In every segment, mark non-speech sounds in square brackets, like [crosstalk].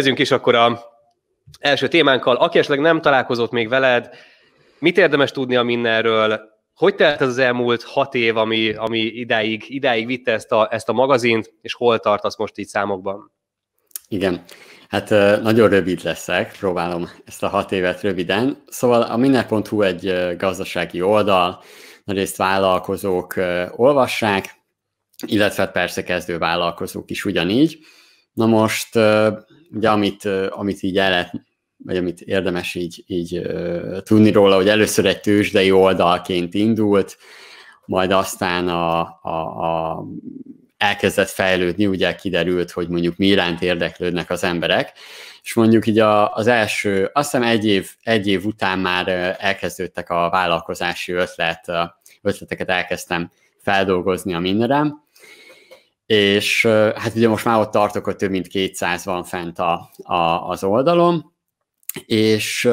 Kezdjünk is akkor a első témánkkal. Aki esetleg nem találkozott még veled, mit érdemes tudni a mindenről, hogy telt ez az elmúlt hat év, ami, ami idáig, idáig vitte ezt a, ezt a magazint, és hol tartasz most így számokban? Igen, hát nagyon rövid leszek, próbálom ezt a hat évet röviden. Szóval a minden.hu egy gazdasági oldal, nagyrészt vállalkozók olvassák, illetve persze kezdő vállalkozók is ugyanígy. Na most ugye amit, amit így el lehet, vagy amit érdemes így, így tudni róla, hogy először egy tőzsdei oldalként indult, majd aztán a, a, a elkezdett fejlődni, ugye kiderült, hogy mondjuk mi iránt érdeklődnek az emberek, és mondjuk így a, az első, azt hiszem egy év, egy év után már elkezdődtek a vállalkozási ötlet, ötleteket elkezdtem feldolgozni a mindenem, és hát ugye most már ott tartok, hogy több mint 200 van fent a, a, az oldalon, és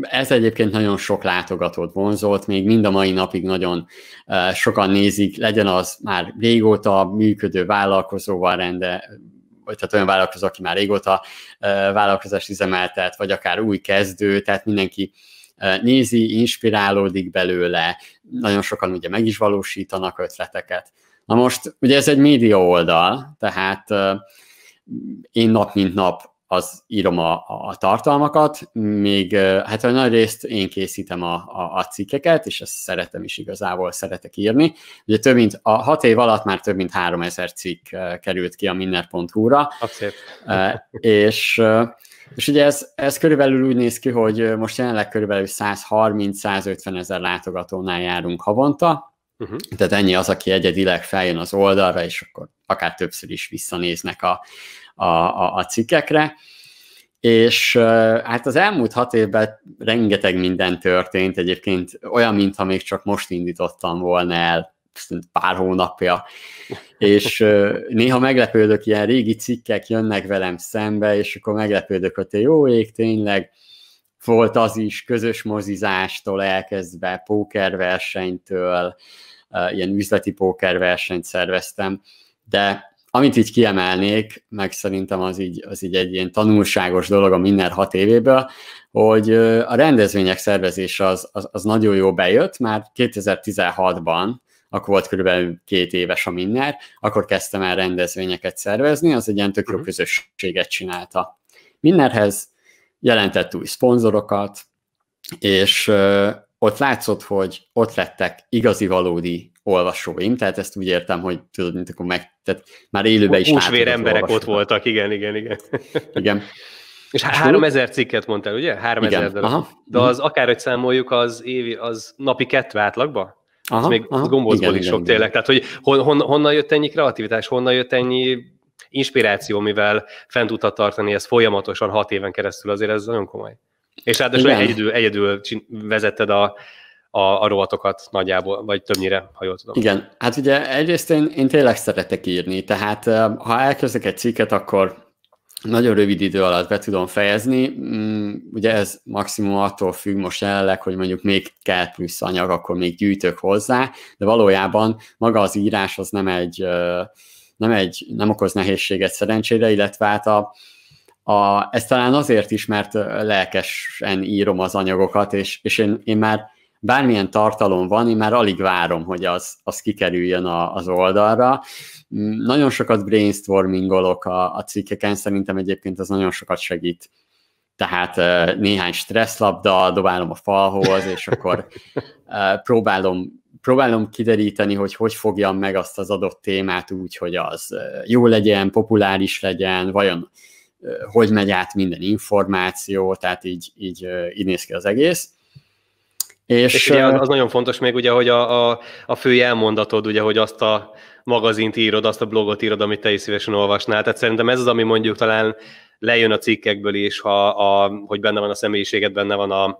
ez egyébként nagyon sok látogatót vonzolt, még mind a mai napig nagyon sokan nézik, legyen az már régóta működő vállalkozóval rende, vagy tehát olyan vállalkozó, aki már régóta vállalkozást üzemeltet, vagy akár új kezdő, tehát mindenki nézi, inspirálódik belőle, nagyon sokan ugye meg is valósítanak ötleteket. Na most, ugye ez egy média oldal, tehát én nap mint nap az írom a, a tartalmakat, még hát a nagy részt én készítem a, a, a cikkeket, és ezt szeretem is igazából, szeretek írni. Ugye több mint, a hat év alatt már több mint 3000 cikk került ki a minner.hu-ra. És, és ugye ez, ez körülbelül úgy néz ki, hogy most jelenleg körülbelül 130-150 ezer látogatónál járunk havonta, Uh-huh. Tehát ennyi az, aki egyedileg feljön az oldalra, és akkor akár többször is visszanéznek a, a, a, a cikkekre. És hát az elmúlt hat évben rengeteg minden történt, egyébként olyan, mintha még csak most indítottam volna el pár hónapja, és néha meglepődök, ilyen régi cikkek jönnek velem szembe, és akkor meglepődök, hogy te jó ég, tényleg, volt az is, közös mozizástól elkezdve, pókerversenytől, ilyen üzleti pókerversenyt szerveztem, de amit így kiemelnék, meg szerintem az így, az így egy ilyen tanulságos dolog a minden hat évéből, hogy a rendezvények szervezése az, az, az nagyon jó bejött, már 2016-ban, akkor volt körülbelül két éves a Minner, akkor kezdtem el rendezvényeket szervezni, az egy ilyen tök jó mhm. közösséget csinálta. Minnerhez jelentett új szponzorokat, és ott látszott, hogy ott lettek igazi valódi olvasóim, tehát ezt úgy értem, hogy tudod, mint akkor meg, tehát már élőben is Húsvér emberek ott voltak, igen, igen, igen. Igen. És há- ezer cikket mondtál, ugye? ezer, darab. Aha. De az akárhogy számoljuk, az évi, az napi kettő átlagba? Aha, az még gombózból is sok igen. tényleg. Tehát, hogy hon, hon, honnan jött ennyi kreativitás, honnan jött ennyi inspiráció, mivel fent tudta tartani ezt folyamatosan hat éven keresztül, azért ez nagyon komoly. És ráadásul Igen. egyedül, egyedül vezetted a, a, a rovatokat nagyjából, vagy többnyire, ha jól tudom. Igen, hát ugye egyrészt én, én tényleg szeretek írni, tehát ha elkezdek egy cikket, akkor nagyon rövid idő alatt be tudom fejezni, mm, ugye ez maximum attól függ most jelenleg, hogy mondjuk még kell plusz anyag, akkor még gyűjtök hozzá, de valójában maga az írás az nem egy nem, egy, nem okoz nehézséget szerencsére, illetve hát a, a, ez talán azért is, mert lelkesen írom az anyagokat, és, és én, én már bármilyen tartalom van, én már alig várom, hogy az, az kikerüljön a, az oldalra. Mm, nagyon sokat brainstormingolok a, a cikkeken, szerintem egyébként az nagyon sokat segít. Tehát néhány stresszlabda, dobálom a falhoz, és akkor [laughs] próbálom próbálom kideríteni, hogy hogy fogjam meg azt az adott témát úgy, hogy az jó legyen, populáris legyen, vajon hogy megy át minden információ, tehát így, így, így néz ki az egész. És, és ugye az, nagyon fontos még, ugye, hogy a, a, a fő jelmondatod, ugye, hogy azt a magazint írod, azt a blogot írod, amit te is szívesen olvasnál. Tehát szerintem ez az, ami mondjuk talán lejön a cikkekből is, ha a, hogy benne van a személyiséged, benne van a,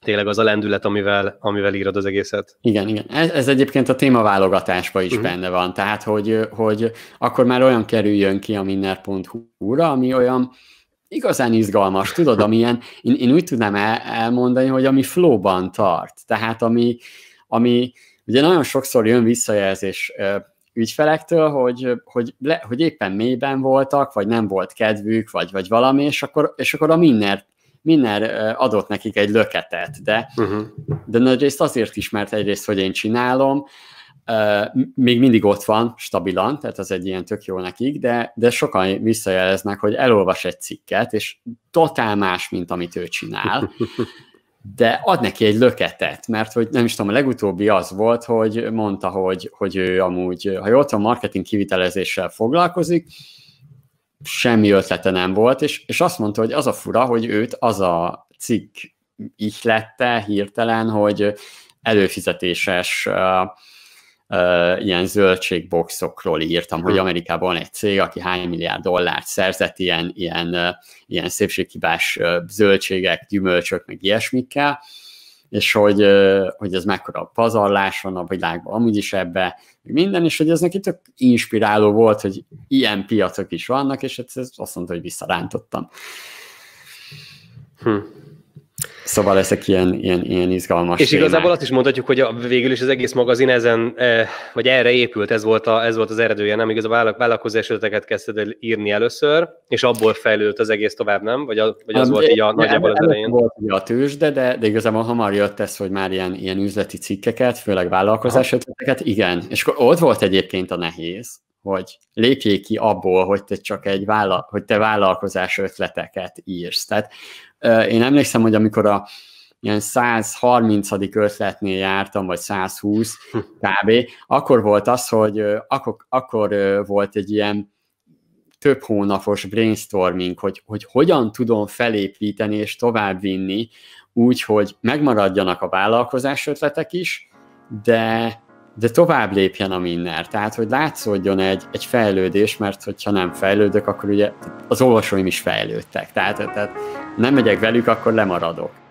tényleg az a lendület, amivel, amivel írod az egészet. Igen, igen. Ez, ez egyébként a témaválogatásban is uh-huh. benne van, tehát hogy, hogy akkor már olyan kerüljön ki a minner.hu-ra, ami olyan igazán izgalmas, tudod, amilyen, én, én úgy tudnám el, elmondani, hogy ami flowban tart, tehát ami, ami ugye nagyon sokszor jön visszajelzés ügyfelektől, hogy, hogy, le, hogy éppen mélyben voltak, vagy nem volt kedvük, vagy, vagy valami, és akkor, és akkor a Minner minden adott nekik egy löketet, de, uh-huh. de nagyrészt azért is, mert egyrészt, hogy én csinálom, Uh, még mindig ott van, stabilan, tehát az egy ilyen tök jó nekik, de, de sokan visszajeleznek, hogy elolvas egy cikket, és totál más, mint amit ő csinál, [laughs] de ad neki egy löketet, mert hogy nem is tudom, a legutóbbi az volt, hogy mondta, hogy, hogy ő amúgy, ha jól tudom, marketing kivitelezéssel foglalkozik, semmi ötlete nem volt, és, és azt mondta, hogy az a fura, hogy őt az a cikk ihlette hirtelen, hogy előfizetéses ilyen zöldségboxokról írtam, hogy hm. Amerikában van egy cég, aki hány milliárd dollárt szerzett ilyen, ilyen, ilyen szépségkibás zöldségek, gyümölcsök, meg ilyesmikkel, és hogy, hogy ez mekkora pazarlás van a világban, amúgy is ebbe, minden, és hogy ez neki tök inspiráló volt, hogy ilyen piacok is vannak, és hát ez azt mondta, hogy visszarántottam. Hm. Szóval ezek ilyen, ilyen, ilyen izgalmas És témák. igazából azt is mondhatjuk, hogy a, végül is az egész magazin ezen, e, vagy erre épült, ez volt, a, ez volt az eredője, nem igaz, a vállalkozási ötleteket kezdted el írni először, és abból fejlődött az egész tovább, nem? Vagy, a, vagy az a, volt így a eh, nagyjából az elején? Volt a tőzsde, de, de igazából hamar jött ez, hogy már ilyen, ilyen üzleti cikkeket, főleg vállalkozási ötleteket, igen. És akkor ott volt egyébként a nehéz, hogy lépjék ki abból, hogy te csak egy vállal, hogy te vállalkozás ötleteket írsz. Tehát én emlékszem, hogy amikor a ilyen 130. ötletnél jártam, vagy 120 hm. kb., akkor volt az, hogy akkor, akkor volt egy ilyen több hónapos brainstorming, hogy, hogy hogyan tudom felépíteni és továbbvinni úgy, hogy megmaradjanak a vállalkozás ötletek is, de de tovább lépjen a minner, tehát hogy látszódjon egy, egy fejlődés, mert hogyha nem fejlődök, akkor ugye az olvasóim is fejlődtek, tehát, tehát nem megyek velük, akkor lemaradok.